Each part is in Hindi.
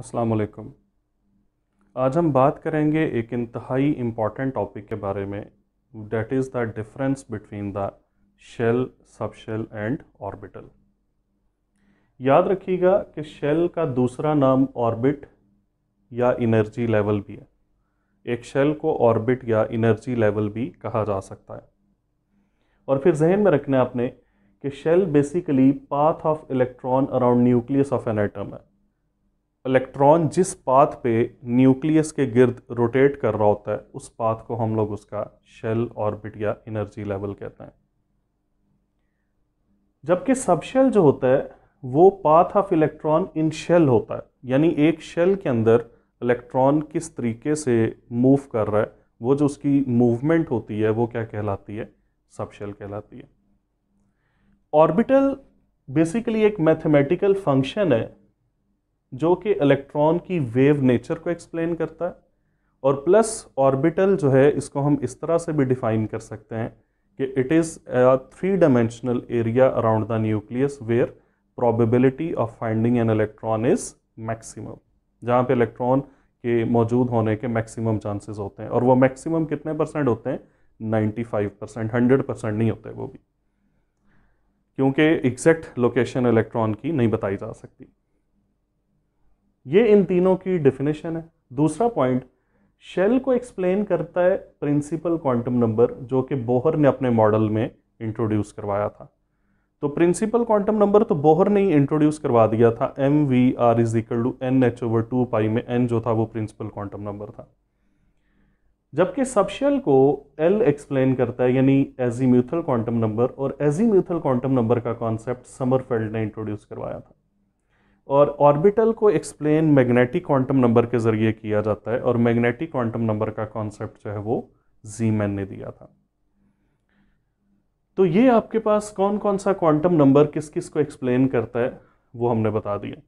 अस्सलाम आज हम बात करेंगे एक इंतहाई इम्पॉर्टेंट टॉपिक के बारे में that is the difference between the shell subshell and orbital याद रखिएगा कि शेल का दूसरा नाम ऑर्बिट या इनर्जी लेवल भी है एक शेल को ऑर्बिट या इनर्जी लेवल भी कहा जा सकता है और फिर जहन में रखना आपने कि shell basically path of electron around nucleus of an atom है इलेक्ट्रॉन जिस पाथ पे न्यूक्लियस के गिर्द रोटेट कर रहा होता है उस पाथ को हम लोग उसका शेल ऑर्बिट या एनर्जी लेवल कहते हैं जबकि सबशेल जो होता है वो path of electron in shell होता है यानी एक शेल के अंदर इलेक्ट्रॉन किस तरीके से मूव कर रहा है वो जो उसकी मूवमेंट होती है वो क्या कहलाती है सबशेल कहलाती है ऑर्बिटल बेसिकली एक मैथमेटिकल फंक्शन है जो कि इलेक्ट्रॉन की वेव नेचर को एक्सप्लेन करता है और प्लस ऑर्बिटल जो है इसको हम इस तरह से भी डिफाइन कर सकते हैं कि it is three dimensional area around the nucleus where probability of finding an electron is maximum जहाँ पे इलेक्ट्रॉन के मौजूद होने के मैक्सिमम चांसेस होते हैं और वो मैक्सिमम कितने परसेंट होते हैं 95 परसेंट हंड्रेड परसेंट नहीं होते वो भी क्योंकि एग्जैक्ट लोकेशन इलेक्ट्रॉन की नहीं बताई जा सकती ये इन तीनों की डिफिनेशन है दूसरा पॉइंट शेल को एक्सप्लेन करता है प्रिंसिपल क्वांटम नंबर जो कि बोहर ने अपने मॉडल में इंट्रोड्यूस करवाया था तो प्रिंसिपल क्वांटम नंबर तो बोहर ने ही इंट्रोड्यूस करवा दिया था M V R is equal to N H over two pi में एन जो था वो प्रिंसिपल क्वांटम नंबर था जबकि सबशेल को एल एक्सप्लेन करता है यानी एजी म्यूथल क्वांटम नंबर और एजी म्यूथल क्वांटम नंबर का कॉन्सेप्ट समरफेल्ड ने इंट्रोड्यूस करवाया था और ऑर्बिटल को एक्सप्लेन मैग्नेटिक क्वांटम नंबर के ज़रिए किया जाता है और मैग्नेटिक क्वांटम नंबर का कॉन्सेप्ट जो है वो जीमैन ने दिया था तो ये आपके पास कौन कौन सा क्वांटम नंबर किस किस को एक्सप्लेन करता है वो हमने बता दिया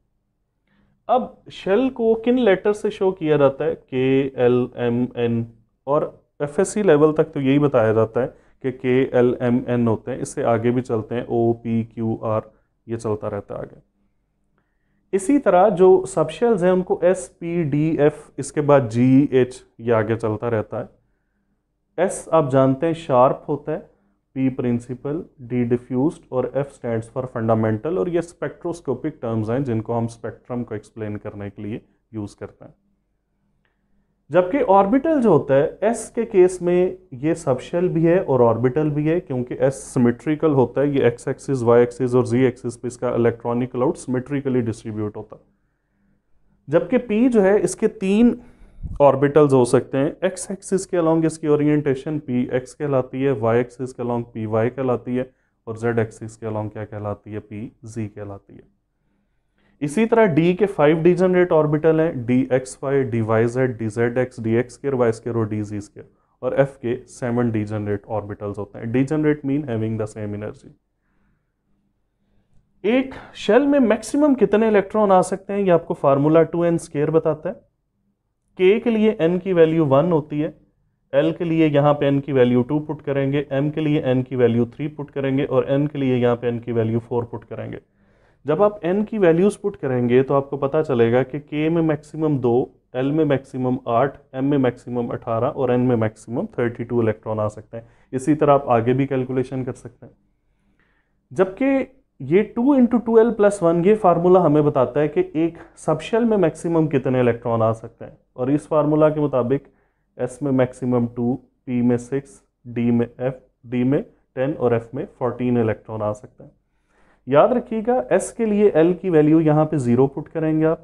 अब शेल को किन लेटर से शो किया जाता है के एल एम एन और एफ एस सी लेवल तक तो यही बताया जाता है कि के एल एम एन होते हैं इससे आगे भी चलते हैं ओ पी क्यू आर ये चलता रहता है आगे इसी तरह जो सबशेल्स हैं उनको एस पी डी एफ इसके बाद जी एच ये आगे चलता रहता है एस आप जानते हैं शार्प होता है पी प्रिंसिपल डी डिफ्यूज और एफ स्टैंड्स फॉर फंडामेंटल और ये स्पेक्ट्रोस्कोपिक टर्म्स हैं जिनको हम स्पेक्ट्रम को एक्सप्लेन करने के लिए यूज़ करते हैं जबकि ऑर्बिटल जो होता है एस के केस में ये सबशेल भी है और ऑर्बिटल भी है क्योंकि एस सिमेट्रिकल होता है ये एक्स एक्सिस वाई एक्सिस और जी एक्सिस पे इसका इलेक्ट्रॉनिक क्लाउड सिमेट्रिकली डिस्ट्रीब्यूट होता है जबकि पी जो है इसके तीन ऑर्बिटल्स हो सकते हैं एक्स एक्सिस के अलॉन्ग इसकी ओरिएंटेशन पी एक्स कहलाती है वाई एक्सिस के अलॉन्ग पी वाई कहलाती है और जेड एक्सिस के अलॉन्ग क्या कहलाती है पी जी कहलाती है इसी तरह डी के फाइव डिजनरेट ऑर्बिटल हैं D X Y D Y Z D Z X D X square Y square और डी जी स्केयर और एफ के सेवन डिजनरेट ऑर्बिटल्स होते हैं degenerate mean having the same energy एक शेल में मैक्सिमम कितने इलेक्ट्रॉन आ सकते हैं ये आपको फार्मूला टू एन स्केयर बताता है के के लिए एन की वैल्यू वन होती है एल के लिए यहाँ पे एन की वैल्यू टू पुट करेंगे एम के लिए एन की वैल्यू थ्री पुट करेंगे और एन के लिए यहाँ पे एन की वैल्यू फोर पुट करेंगे जब आप n की वैल्यूज़ पुट करेंगे तो आपको पता चलेगा कि k में मैक्सिमम दो एल में मैक्सिमम आठ एम में मैक्सिमम अठारह और एन में मैक्सिमम थर्टी टू इलेक्ट्रॉन आ सकते हैं इसी तरह आप आगे भी कैलकुलेशन कर सकते हैं जबकि ये two into two L plus one ये फार्मूला हमें बताता है कि एक सबशेल में मैक्सिमम कितने इलेक्ट्रॉन आ सकते हैं और इस फार्मूला के मुताबिक एस में मैक्सिमम टू पी में सिक्स डी में एफ डी में टेन और एफ में फोर्टीन इलेक्ट्रॉन आ सकते हैं याद रखिएगा एस के लिए एल की वैल्यू यहाँ पे ज़ीरो पुट करेंगे आप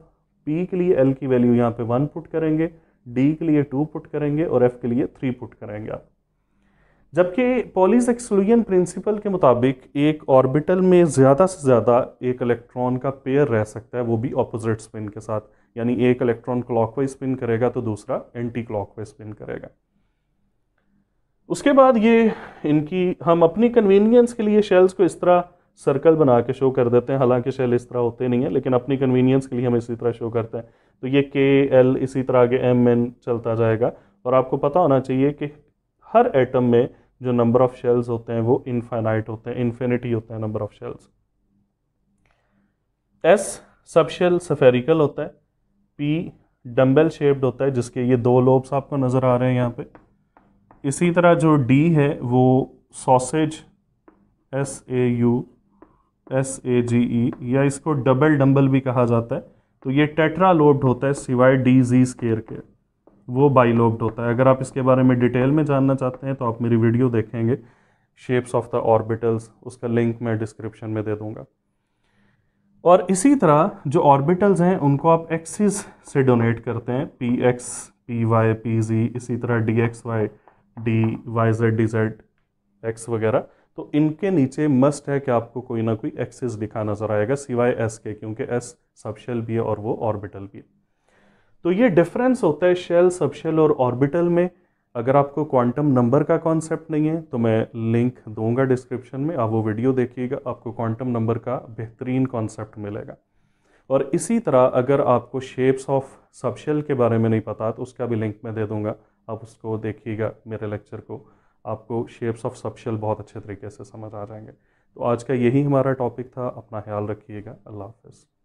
पी के लिए एल की वैल्यू यहाँ पे वन पुट करेंगे डी के लिए टू पुट करेंगे और एफ के लिए थ्री पुट करेंगे आप जबकि पॉलीज एक्सक्लूजन प्रिंसिपल के मुताबिक एक ऑर्बिटल में ज़्यादा से ज़्यादा एक इलेक्ट्रॉन का पेयर रह सकता है वो भी ऑपोजिट स्पिन के साथ यानी एक इलेक्ट्रॉन क्लॉकवाइज स्पिन करेगा तो दूसरा एंटी क्लॉकवाइज स्पिन करेगा उसके बाद ये इनकी हम अपनी कन्वीनियंस के लिए शेल्स को इस तरह सर्कल बना के शो कर देते हैं हालांकि शेल इस तरह होते नहीं है लेकिन अपनी कन्वीनियंस के लिए हम इसी तरह शो करते हैं तो ये के एल इसी तरह आगे एम एन चलता जाएगा और आपको पता होना चाहिए कि हर एटम में जो नंबर ऑफ़ शेल्स होते हैं वो इनफाइनाइट होते हैं इन्फिनिटी होते हैं number of shells S subshell spherical होता है पी डम्बेल शेप्ड होता है जिसके ये दो लोब्स आपको नज़र आ रहे हैं यहाँ पे इसी तरह जो डी है वो sausage S A U S A G E या इसको डबल डम्बल भी कहा जाता है तो ये टेट्रा लोब्ड होता है सिवाय डी जी स्केयर के वो बाई लोब्ड होता है अगर आप इसके बारे में डिटेल में जानना चाहते हैं तो आप मेरी वीडियो देखेंगे शेप्स ऑफ द ऑर्बिटल्स उसका लिंक मैं डिस्क्रिप्शन में दे दूंगा और इसी तरह जो ऑर्बिटल्स हैं उनको आप एक्सिस से डोनेट करते हैं P X P Y P Z इसी तरह D X Y D Y Z D Z X वगैरह तो इनके नीचे मस्ट है कि आपको कोई ना कोई एक्सिस लिखा नज़र आएगा सिवाय एस के क्योंकि एस सबशेल भी है और वो ऑर्बिटल भी है तो ये डिफरेंस होता है शेल सबशेल और ऑर्बिटल में अगर आपको क्वांटम नंबर का कॉन्सेप्ट नहीं है तो मैं लिंक दूंगा डिस्क्रिप्शन में आप वो वीडियो देखिएगा आपको क्वांटम नंबर का बेहतरीन कॉन्सेप्ट मिलेगा और इसी तरह अगर आपको शेप्स ऑफ सबशेल के बारे में नहीं पता तो उसका भी लिंक मैं दे दूंगा आप उसको देखिएगा मेरे लेक्चर को आपको शेप्स ऑफ सबशेल बहुत अच्छे तरीके से समझ आ जाएंगे तो आज का यही हमारा टॉपिक था अपना ख्याल रखिएगा अल्लाह हाफिज़